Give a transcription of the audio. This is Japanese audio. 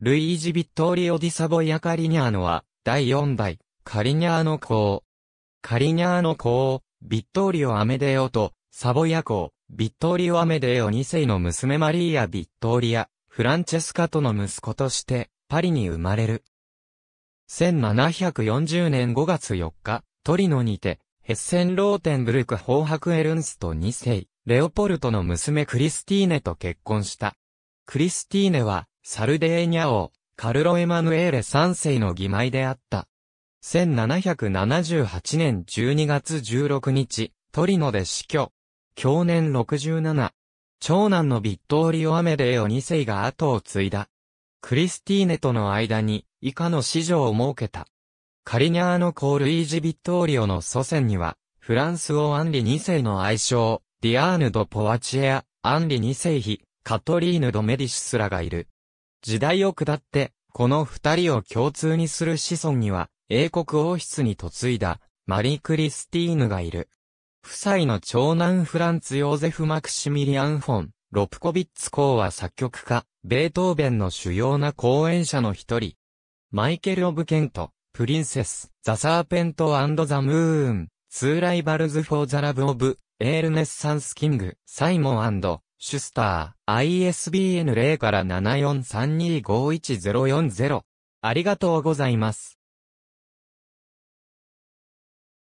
ルイージ・ビットーリオ・ディ・サボイア・カリニャーノは、第4代、カリニャーノ公。カリニャーノ公、ビットーリオ・アメデオと、サボイア公、ビットーリオ・アメデオ2世の娘マリーア・ビットーリア、フランチェスカとの息子として、パリに生まれる。1740年5月4日、トリノにて、ヘッセン・ローテンブルク・ホーハク・エルンスト2世、レオポルトの娘クリスティーネと結婚した。クリスティーネは、サルデーニャ王、カルロ・エマヌエーレ3世の義妹であった。1778年12月16日、トリノで死去。去年67。長男のビットーリオ・アメデーオ2世が後を継いだ。クリスティーネとの間に以下の子女を設けた。カリニャーノ・コールイージ・ビットーリオの祖先には、フランス王アンリ2世の愛称、ディアーヌ・ド・ポワチエア、アンリ2世妃、カトリーヌ・ド・メディシスらがいる。時代を下って、この二人を共通にする子孫には、英国王室に嫁いだ、マリー・クリスティーヌがいる。夫妻の長男フランツ・ヨーゼフ・マクシミリアン・フォン、ロプコビッツ公は作曲家、ベートーベンの主要な講演者の一人。マイケル・オブ・ケント、プリンセス、ザ・サーペント・ザ・ムーン、ツーライバルズ・フォー・ザ・ラブ・オブ、エール・ネッサンス・キング、サイモンシュスター、ISBN 0から7432510440。ありがとうございます。